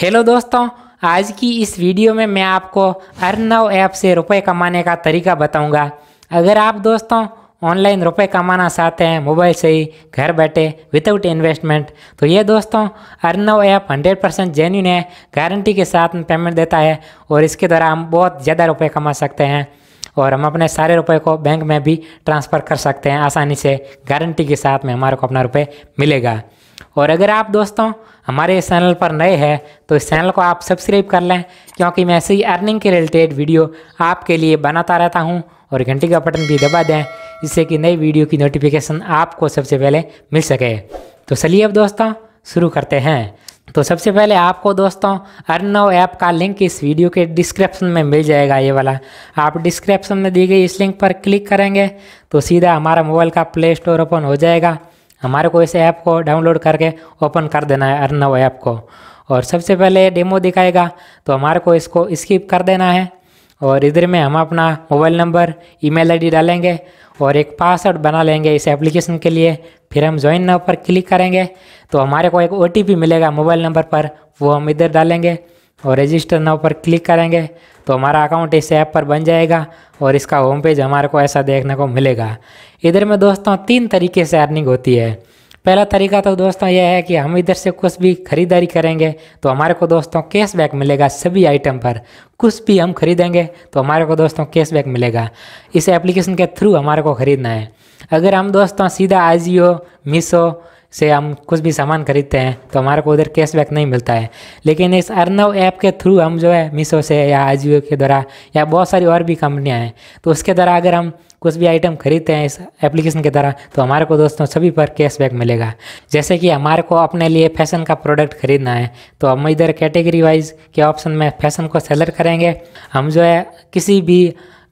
hello दोस्तों आज की इस वीडियो में मैं आपको अर्नव ऐप से रुपए कमाने का तरीका बताऊंगा अगर आप दोस्तों ऑनलाइन रुपए कमाना चाहते हैं मोबाइल से ही घर बैठे विदाउट इन्वेस्टमेंट तो ये दोस्तों अर्नव ऐप 100 परसेंट जेन्यून है गारंटी के साथ में पेमेंट देता है और इसके द्वारा हम बहुत ज़्यादा रुपये कमा सकते हैं और हम अपने सारे रुपए को बैंक में भी ट्रांसफ़र कर सकते हैं आसानी से गारंटी के साथ में हमारे को अपना रुपये मिलेगा और अगर आप दोस्तों हमारे इस चैनल पर नए हैं तो इस चैनल को आप सब्सक्राइब कर लें क्योंकि मैं ही अर्निंग के रिलेटेड वीडियो आपके लिए बनाता रहता हूँ और घंटी का बटन भी दबा दें जिससे कि नई वीडियो की नोटिफिकेशन आपको सबसे पहले मिल सके तो चलिए अब दोस्तों शुरू करते हैं तो सबसे पहले आपको दोस्तों अर्नव ऐप का लिंक इस वीडियो के डिस्क्रिप्शन में मिल जाएगा ये वाला आप डिस्क्रिप्शन में दी गई इस लिंक पर क्लिक करेंगे तो सीधा हमारा मोबाइल का प्ले स्टोर ओपन हो जाएगा हमारे को इस ऐप को डाउनलोड करके ओपन कर देना है अर्नव ऐप को और सबसे पहले डेमो दिखाएगा तो हमारे को इसको स्किप कर देना है और इधर में हम अपना मोबाइल नंबर ईमेल आईडी डालेंगे और एक पासवर्ड बना लेंगे इस एप्लीकेशन के लिए फिर हम ज्वाइन नाव पर क्लिक करेंगे तो हमारे को एक ओ मिलेगा मोबाइल नंबर पर वो हम इधर डालेंगे और रजिस्टर नाव पर क्लिक करेंगे तो हमारा अकाउंट इस ऐप पर बन जाएगा और इसका होम पेज हमारे को ऐसा देखने को मिलेगा इधर में दोस्तों तीन तरीके से अर्निंग होती है पहला तरीका तो दोस्तों यह है कि हम इधर से कुछ भी खरीदारी करेंगे तो हमारे को दोस्तों कैशबैक मिलेगा सभी आइटम पर कुछ भी हम खरीदेंगे तो हमारे को दोस्तों कैशबैक मिलेगा इस एप्लीकेशन के थ्रू हमारे को ख़रीदना है अगर हम दोस्तों सीधा आजियो मीशो से हम कुछ भी सामान खरीदते हैं तो हमारे को उधर कैशबैक नहीं मिलता है लेकिन इस अर्नव ऐप के थ्रू हम जो है मीशो से या आजियो के द्वारा या बहुत सारी और भी कंपनियां हैं तो उसके द्वारा अगर हम कुछ भी आइटम खरीदते हैं इस एप्लीकेशन के द्वारा तो हमारे को दोस्तों सभी पर कैशबैक मिलेगा जैसे कि हमारे को अपने लिए फैशन का प्रोडक्ट खरीदना है तो हम इधर कैटेगरी वाइज के ऑप्शन में फैशन को सेलेक्ट करेंगे हम जो है किसी भी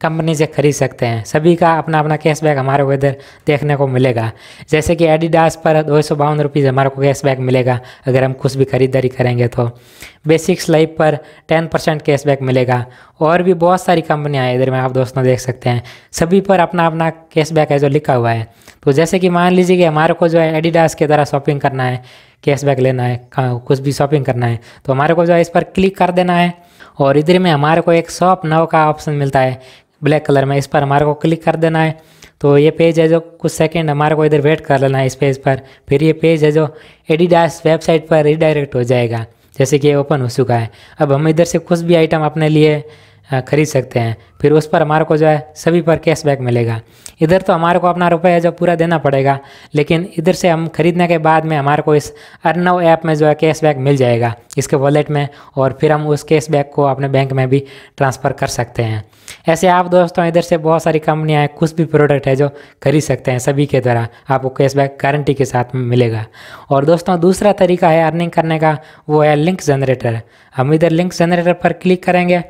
कंपनी से खरीद सकते हैं सभी का अपना अपना कैशबैक हमारे को इधर देखने को मिलेगा जैसे कि एडिडास पर दो सौ बावन रुपीज़ हमारे को कैशबैक मिलेगा अगर हम कुछ भी खरीदारी करेंगे तो बेसिक्स लाइफ पर टेन परसेंट कैशबैक मिलेगा और भी बहुत सारी कंपनियाँ हैं इधर में आप दोस्तों देख सकते हैं सभी पर अपना अपना कैशबैक है जो लिखा हुआ है तो जैसे कि मान लीजिए कि हमारे को जो है एडिडास के द्वारा शॉपिंग करना है कैशबैक लेना है कुछ भी शॉपिंग करना है तो हमारे को जो है इस पर क्लिक कर देना है और इधर में हमारे को एक शॉप नव का ऑप्शन मिलता है ब्लैक कलर में इस पर हमारे को क्लिक कर देना है तो ये पेज है जो कुछ सेकंड हमारे को इधर वेट कर लेना है इस पेज पर फिर ये पेज है जो एडिडास वेबसाइट पर रिडायरेक्ट हो जाएगा जैसे कि ये ओपन हो चुका है अब हम इधर से कुछ भी आइटम अपने लिए खरीद सकते हैं फिर उस पर हमारे को जो है सभी पर कैशबैक मिलेगा इधर तो हमारे को अपना रुपया जो पूरा देना पड़ेगा लेकिन इधर से हम खरीदने के बाद में हमारे को इस अर्नव ऐप में जो है कैशबैक मिल जाएगा इसके वॉलेट में और फिर हम उस कैशबैक को अपने बैंक में भी ट्रांसफ़र कर सकते हैं ऐसे आप दोस्तों इधर से बहुत सारी कंपनियाँ हैं कुछ भी प्रोडक्ट है जो खरीद सकते हैं सभी के द्वारा आपको कैशबैक गारंटी के साथ मिलेगा और दोस्तों दूसरा तरीका है अर्निंग करने का वो है लिंक जनरेटर हम इधर लिंक जनरेटर पर क्लिक करेंगे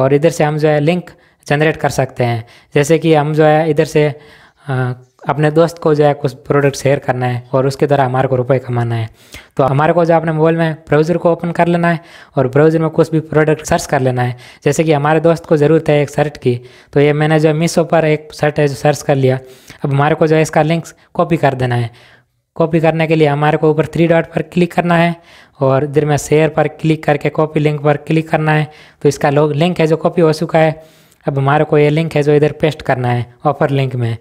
और इधर से हम जो है लिंक जनरेट कर सकते हैं जैसे कि हम जो है इधर से अपने दोस्त को जो है कुछ प्रोडक्ट शेयर करना है और उसके द्वारा हमारे को रुपए कमाना है तो हमारे को जो अपने मोबाइल में ब्राउज़र को ओपन कर लेना है और ब्राउज़र में कुछ भी प्रोडक्ट सर्च कर लेना है जैसे कि हमारे दोस्त को ज़रूरत है एक शर्ट की तो ये मैंने जो मीशो पर एक शर्ट है जो सर्च कर लिया अब हमारे को जो है इसका लिंक कॉपी कर देना है कॉपी करने के लिए हमारे को ऊपर थ्री डॉट पर क्लिक करना है और इधर में शेयर पर क्लिक करके कॉपी लिंक पर क्लिक करना है तो इसका लिंक है जो कॉपी हो चुका है अब हमारे को ये लिंक है जो इधर पेस्ट करना है ऑफर लिंक में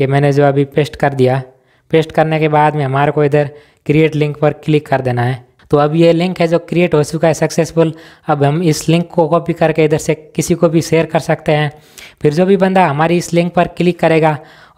ये मैंने जो अभी पेस्ट कर दिया पेस्ट करने के बाद में हमारे को इधर क्रिएट लिंक पर क्लिक कर देना है तो अब ये लिंक है जो क्रिएट हो चुका है सक्सेसफुल अब हम इस लिंक को कॉपी करके इधर से किसी को भी शेयर कर सकते हैं फिर जो भी बंदा हमारी इस लिंक पर क्लिक करेगा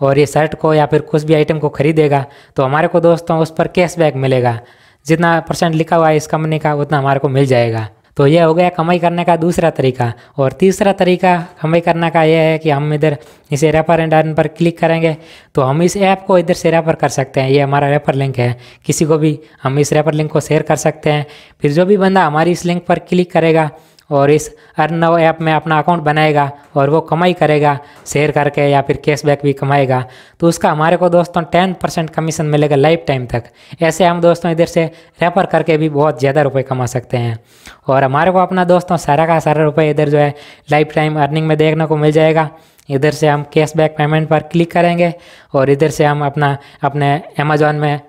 और ये शर्ट को या फिर कुछ भी आइटम को खरीदेगा तो हमारे को दोस्तों उस पर कैशबैक मिलेगा जितना परसेंट लिखा हुआ है इस कंपनी का उतना हमारे को मिल जाएगा तो यह हो गया कमाई करने का दूसरा तरीका और तीसरा तरीका कमाई करने का यह है कि हम इधर इस रेफर एंड अर्न पर क्लिक करेंगे तो हम इस ऐप को इधर से रेफर कर सकते हैं ये हमारा रेफर लिंक है किसी को भी हम इस रेफर लिंक को शेयर कर सकते हैं फिर जो भी बंदा हमारी इस लिंक पर क्लिक करेगा और इस अर्न ऐप में अपना अकाउंट बनाएगा और वो कमाई करेगा शेयर करके या फिर कैशबैक भी कमाएगा तो उसका हमारे को दोस्तों टेन परसेंट कमीशन मिलेगा लाइफ टाइम तक ऐसे हम दोस्तों इधर से रेफर करके भी बहुत ज़्यादा रुपये कमा सकते हैं और हमारे को अपना दोस्तों सारा का सारा रुपये इधर जो है लाइफ टाइम अर्निंग में देखने को मिल जाएगा इधर से हम कैशबैक पेमेंट पर क्लिक करेंगे और इधर से हम अपना अपने अमेजोन में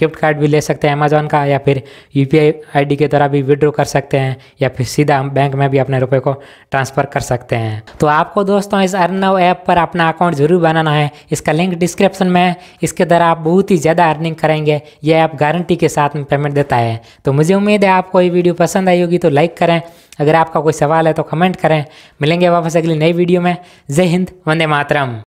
गिफ्ट कार्ड भी ले सकते हैं अमेजोन का या फिर यू पी के द्वारा भी विड्रॉ कर सकते हैं या फिर सीधा हम बैंक में भी अपने रुपये को ट्रांसफ़र कर सकते हैं तो आपको दोस्तों इस अर्नव ऐप पर अपना अकाउंट ज़रूर बनाना है इसका लिंक डिस्क्रिप्शन में है इसके द्वारा आप बहुत ही ज़्यादा अर्निंग करेंगे यह ऐप गारंटी के साथ में पेमेंट देता है तो मुझे उम्मीद है आपको ये वीडियो पसंद आई होगी तो लाइक करें अगर आपका कोई सवाल है तो कमेंट करें मिलेंगे वापस अगली नई वीडियो में जय हिंद वंदे मातरम